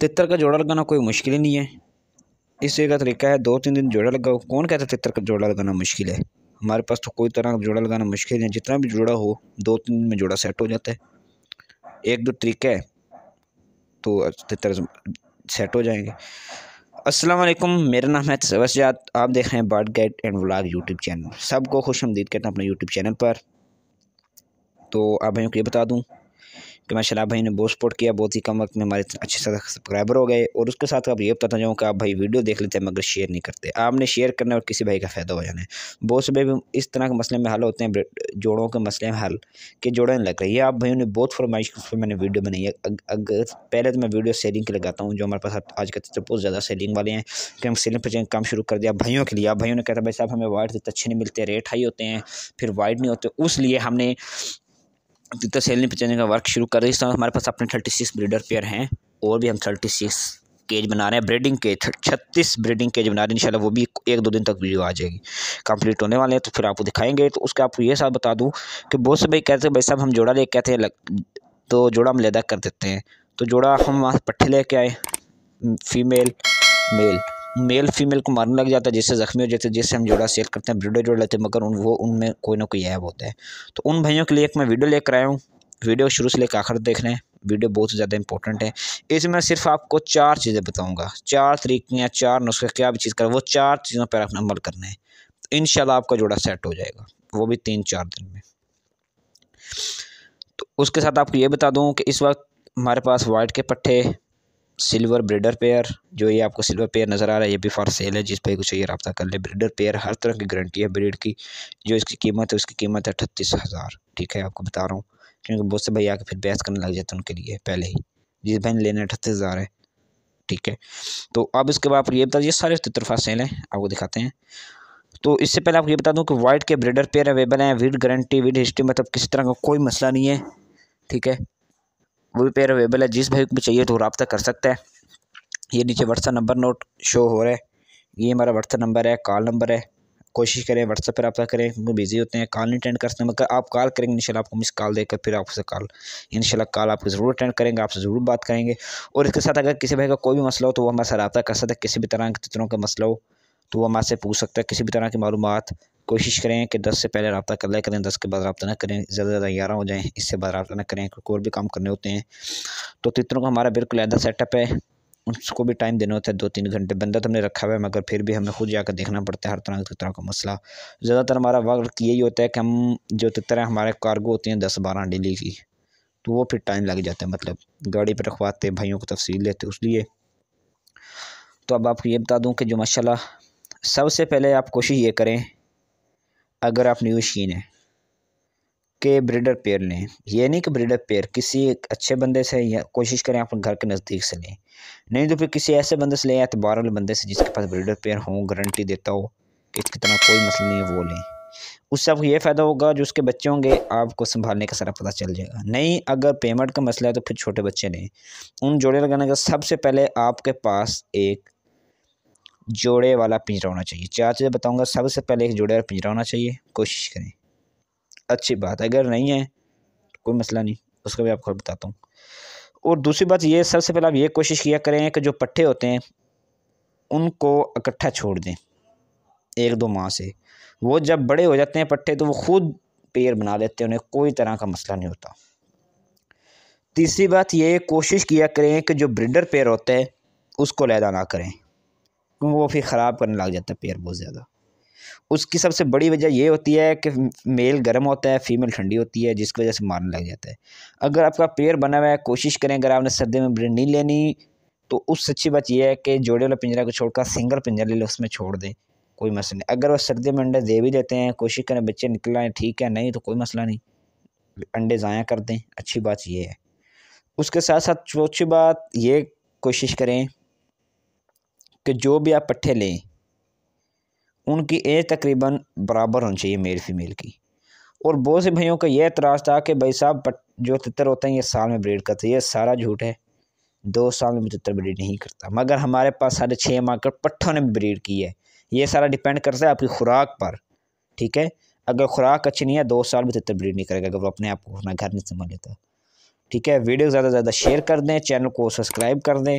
तितर का जोड़ा लगाना कोई मुश्किल ही नहीं है इसी का तरीका है दो तीन दिन जोड़ा लगाओ कौन कहता है तितर का जोड़ा लगाना मुश्किल है हमारे पास तो कोई तरह का जोड़ा लगाना मुश्किल है जितना भी जोड़ा हो दो तीन दिन में जोड़ा सेट हो जाता है एक दो तरीका है तो तितर सेट हो जाएंगे वालेकुम मेरा नाम है तवसजात आप देख रहे हैं bird guide and vlog YouTube channel सबको खुश आमदीद कहते हैं अपने यूट्यूब चैनल पर तो आप भाइयों को ये बता दूँ कि शराब भाई ने बहुत सपोर्ट किया बहुत ही कम वक्त में हमारे अच्छे से सब्सक्राइबर हो गए और उसके साथ आप ये बताता जाऊँ कि आप भाई वीडियो देख लेते हैं मगर शेयर नहीं करते आपने शेयर करना और किसी भाई का फ़ायदा हो जाना है बहुत से भाई इस तरह के मसले में हल होते हैं जोड़ों के मसले में हल कि जोड़ा नहीं लग रही है आप भाइयों ने बहुत फरमाइश की मैंने वीडियो बनाई है अगर पहले तो मैं वीडियो सेलिंग की लगाता हूँ जो हमारे पास आज कल तो बहुत ज़्यादा सेलिंग वाले हैं कि हम सेलिंग पर काम शुरू कर दिया भाइयों के लिए आप भाइयों ने कहता भाई साहब हमें वाइट अच्छे नहीं मिलते रेट हाई होते हैं फिर वाइट नहीं होते लिए हमने अधिकतर सेल ने पिचाने का वर्क शुरू कर है इस समय हमारे पास अपने थर्टी सिक्स ब्रीडर पेयर हैं और भी हम थर्टी सिक्स केज बना रहे हैं ब्रीडिंग केज छत्तीस ब्रीडिंग केज बना रहे हैं इनशाला वो भी एक दो दिन तक वीडियो आ जाएगी कंप्लीट होने वाले हैं तो फिर आपको दिखाएंगे तो उसके आपको ये साथ बता दूँ कि बहुत से भाई कहते हैं भाई साहब हम जोड़ा ले कहते हैं तो जोड़ा हम लेदा कर देते हैं तो जोड़ा हम वहाँ पट्ठे लेके आए फीमेल मेल मेल फीमेल को मारने लग जाता है जिससे ज़ख्मी हो जाते हैं जिससे हम जोड़ा सेल करते हैं ब्रिडो जोड़ लेते हैं मगर उन वो उनमें कोई ना कोई ऐप होता है तो उन भाइयों के लिए एक मैं वीडियो लेकर आया हूँ वीडियो शुरू से लेकर आखिर देख रहे हैं वीडियो बहुत ज़्यादा इंपॉर्टेंट है इसमें सिर्फ आपको चार चीज़ें बताऊँगा चार तरीके या चार नुस्खे क्या भी चीज़ करें वो चार चीज़ों पर आपने अमल करना है इन आपका जोड़ा सेट हो जाएगा वो भी तीन चार दिन में तो उसके साथ आपको ये बता दूँ कि इस वक्त हमारे पास वाइट के पट्ठे सिल्वर ब्रिडर पेयर जो ये आपको सिल्वर पेयर नज़र आ रहा है ये भी फॉर सेल है जिस पर कुछ ये रब्ता कर ले ब्रिडर पेयर हर तरह की गारंटी है ब्रिड की जो इसकी कीमत है उसकी कीमत है अठतीस हज़ार ठीक है आपको बता रहा हूँ क्योंकि बहुत से भाई आके फिर बहस करने लग जाते हैं उनके लिए पहले ही जिस भाई ने लेना अठतीस हज़ार है ठीक है तो अब इसके बाद आप ये बता दीजिए सारे तरफा सेल हैं आपको दिखाते हैं तो इससे पहले आपको ये बता दूँ कि वाइट के ब्रेडर पेयर अवेलेबल हैं विद गारंटी विद हिस्ट्री मतलब किसी तरह का कोई मसला नहीं है ठीक है वो भी पेयर अवेलेबल है जिस भाई को भी चाहिए तो रबता कर सकता है ये नीचे व्हाट्सअप नंबर नोट शो हो रहा है ये हमारा व्हाट्सअप नंबर है कॉल नंबर है कोशिश करें व्हाट्सअप पर रबा करें क्योंकि बिज़ी होते हैं कॉल नहीं अटेंड कर सकते मगर आप कॉल करेंगे इन आपको मिस कॉल देकर फिर आपसे कॉल इंशाल्लाह कॉल आपको ज़रूर अटेंड करेंगे आपसे ज़रूर बात करेंगे और इसके साथ अगर किसी भाई का कोई भी मसला हो तो वो हमारे साथ रब्ता कर सकते हैं किसी भी तरह के तरह का मसला हो तो वो हमारे से पूछ सकता है किसी भी तरह की मालूम कोशिश करें कि दस से पहले रबा कर ले करें दस के बाद रबा ना करें ज़्यादा ज़्यादा ग्यारह हो जाएँ इससे बाद रबता ना करें क्योंकि और भी काम करने होते हैं तो तितरों का हमारा बिल्कुल अलहदा सेटअप है उसको भी टाइम देना होता है दो तीन घंटे बंदा तो हमने रखा हुआ है मगर फिर भी हमें खुद जाकर देखना पड़ता है हर तरह के तितरों का मसला ज़्यादातर हमारा वक्त यही होता है कि हम जो तितर तो हैं हमारे कारगो होते हैं दस बारह डेली की तो वो फिर टाइम लग जाता है मतलब गाड़ी पर रखवाते भाइयों को तफसील लेते उस लिए तो अब आपको ये बता दूँ कि जो माशाल्लाह सबसे पहले आप कोशिश ये करें अगर आप न्यू शीन हैं के ब्रिडर पेयर लें ये नहीं कि ब्रिडर पेयर किसी एक अच्छे बंदे से या कोशिश करें अपने घर के नज़दीक से लें नहीं तो फिर किसी ऐसे बंदे से लें या तो वाले बंदे से जिसके पास ब्रिडर पेयर हो गारंटी देता हो कि इसकी तरह कोई मसला नहीं है वो लें उससे आपको ये फ़ायदा होगा जो उसके बच्चे होंगे आपको संभालने का सारा पता चल जाएगा नहीं अगर पेमेंट का मसला है तो फिर छोटे बच्चे लें उन जोड़े लगाने का सबसे पहले आपके पास एक जोड़े वाला पिंजरा होना चाहिए चार चीज़ें बताऊँगा सबसे पहले एक जोड़े वाला पिंजरा होना चाहिए कोशिश करें अच्छी बात अगर नहीं है तो कोई मसला नहीं उसका भी आपको बताता हूँ और दूसरी बात ये सबसे पहले आप ये कोशिश किया करें कि जो पट्टे होते हैं उनको इकट्ठा छोड़ दें एक दो माह से वो जब बड़े हो जाते हैं पट्टे तो वो खुद पेड़ बना लेते हैं उन्हें कोई तरह का मसला नहीं होता तीसरी बात ये कोशिश किया करें कि जो ब्रिडर पेड़ होता है उसको लैदा ना करें क्योंकि वो फिर ख़राब करने लग जाता है पैर बहुत ज़्यादा उसकी सबसे बड़ी वजह ये होती है कि मेल गर्म होता है फीमेल ठंडी होती है जिसकी वजह से मारने लग जाता है अगर आपका पैर बना हुआ है कोशिश करें अगर आपने सर्दी में ब्रेड नहीं लेनी तो उससे अच्छी बात यह है कि जोड़े वाला पिंजरा को छोड़कर सिंगल पिंजरा ले लें उसमें छोड़ दें कोई मसला नहीं अगर वो सर्दी में अंडे दे भी देते हैं कोशिश करें बच्चे निकल आए ठीक है नहीं तो कोई मसला नहीं अंडे ज़ाया कर दें अच्छी बात ये है उसके साथ साथ चौथी बात ये कोशिश करें कि जो भी आप पट्ठे लें उनकी एज तकरीबन बराबर होनी चाहिए मेल फीमेल की और बहुत से भाइयों का यह एतराज़ था कि भाई साहब जो तितर होते हैं ये साल में ब्रीड करते हैं ये सारा झूठ है दो साल में तितर ब्रीड नहीं करता मगर हमारे पास साढ़े छः माह पट्ठों ने ब्रीड की है ये सारा डिपेंड करता है आपकी खुराक पर ठीक है अगर खुराक अच्छी नहीं है दो साल में तितर ब्रीड नहीं करेगा अगर वो अपने आप को अपना घर नहीं संभाल लेता ठीक है वीडियो ज़्यादा से ज़्यादा शेयर कर दें चैनल को सब्सक्राइब कर दें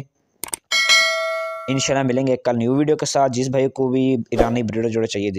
इंशाल्लाह मिलेंगे कल न्यू वीडियो के साथ जिस भाई को भी ईरानी ब्रीडर जोड़े चाहिए